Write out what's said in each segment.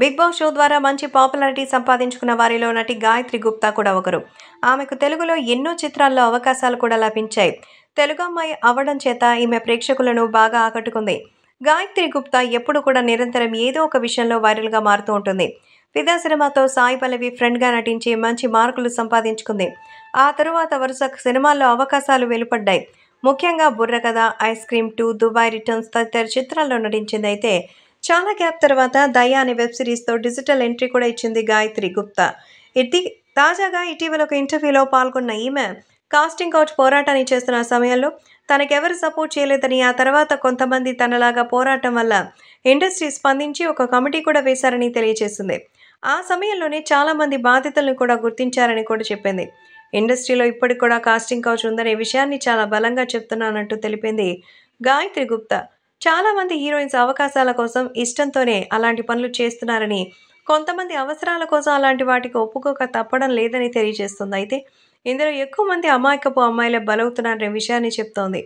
big boss show ద్వారా మంచి popularity సంపాదించుకున్న వారిలో నటి గాయత్రి గుప్తా కూడా ఒకరు ఆమెకు తెలుగులో ఎన్నో చిత్రాల్లో అవకాశాలు కూడా లభించాయి తెలుగు అమ్మాయి అవ్వడం చేత ఈమె ప్రేక్షకులను బాగా ఆకట్టుకుంది గాయత్రి గుప్తా ఎప్పుడు కూడా నిరంతరం ఏదో ఒక విషయంలో వైరల్గా మారుతూ ఉంటుంది ఫిదా సినిమాతో సాయి పల్లవి ఫ్రెండ్గా నటించి మంచి మార్కులు సంపాదించుకుంది ఆ తరువాత వరుస సినిమాల్లో అవకాశాలు వెలుపడ్డాయి ముఖ్యంగా Burrakatha ice cream two Dubai returns తదితర చిత్రాల్లో నటించింది అయితే చాలా గ్యాప్ తర్వాత దయా అనే వెబ్ సిరీస్తో డిజిటల్ ఎంట్రీ కూడా ఇచ్చింది గాయత్రి గుప్తా ఇది తాజాగా ఇటీవల ఒక ఇంటర్వ్యూలో పాల్గొన్న ఈమె కాస్టింగ్ కౌచ్ పోరాటాన్ని చేస్తున్న సమయంలో తనకెవరు సపోర్ట్ చేయలేదని ఆ తర్వాత కొంతమంది తనలాగా పోరాటం వల్ల ఇండస్ట్రీ స్పందించి ఒక కమిటీ కూడా వేశారని తెలియజేసింది ఆ సమయంలోనే చాలామంది బాధితులను కూడా గుర్తించారని కూడా చెప్పింది ఇండస్ట్రీలో ఇప్పటికి కూడా కాస్టింగ్ కౌచ్ ఉందనే విషయాన్ని చాలా బలంగా చెప్తున్నానంటూ తెలిపింది గాయత్రి గుప్తా చాలా మంది హీరోయిన్స్ అవకాశాల కోసం ఇష్టంతోనే అలాంటి పనులు చేస్తున్నారని కొంతమంది అవసరాల కోసం అలాంటి వాటికి ఒప్పుకోక తప్పడం లేదని తెలియజేస్తుంది అయితే ఇందులో ఎక్కువ మంది అమాయకపు అమ్మాయిలే బలవుతున్నారనే విషయాన్ని చెప్తోంది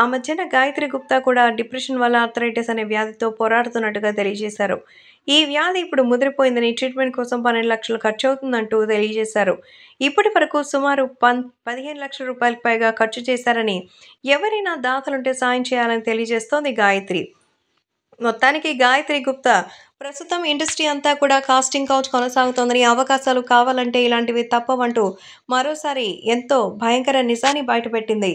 ఆ మధ్యన గాయత్రి గుప్తా కూడా డిప్రెషన్ వల్ల ఆర్థరైటిస్ అనే వ్యాధితో పోరాడుతున్నట్టుగా తెలియజేశారు ఈ వ్యాధి ఇప్పుడు ముదిరిపోయిందని ట్రీట్మెంట్ కోసం పన్నెండు లక్షలు ఖర్చు అవుతుందంటూ తెలియజేశారు ఇప్పటి వరకు సుమారు పన్ పదిహేను లక్షల రూపాయలకు పైగా ఖర్చు చేశారని ఎవరైనా దాతలుంటే సాయం చేయాలని తెలియజేస్తోంది గాయత్రి మొత్తానికి గాయత్రి గుప్తా ప్రస్తుతం ఇండస్ట్రీ అంతా కూడా కాస్టింగ్ కౌచ్ కొనసాగుతోందని అవకాశాలు కావాలంటే ఇలాంటివి తప్పవంటూ మరోసారి ఎంతో భయంకర నిజాన్ని బయటపెట్టింది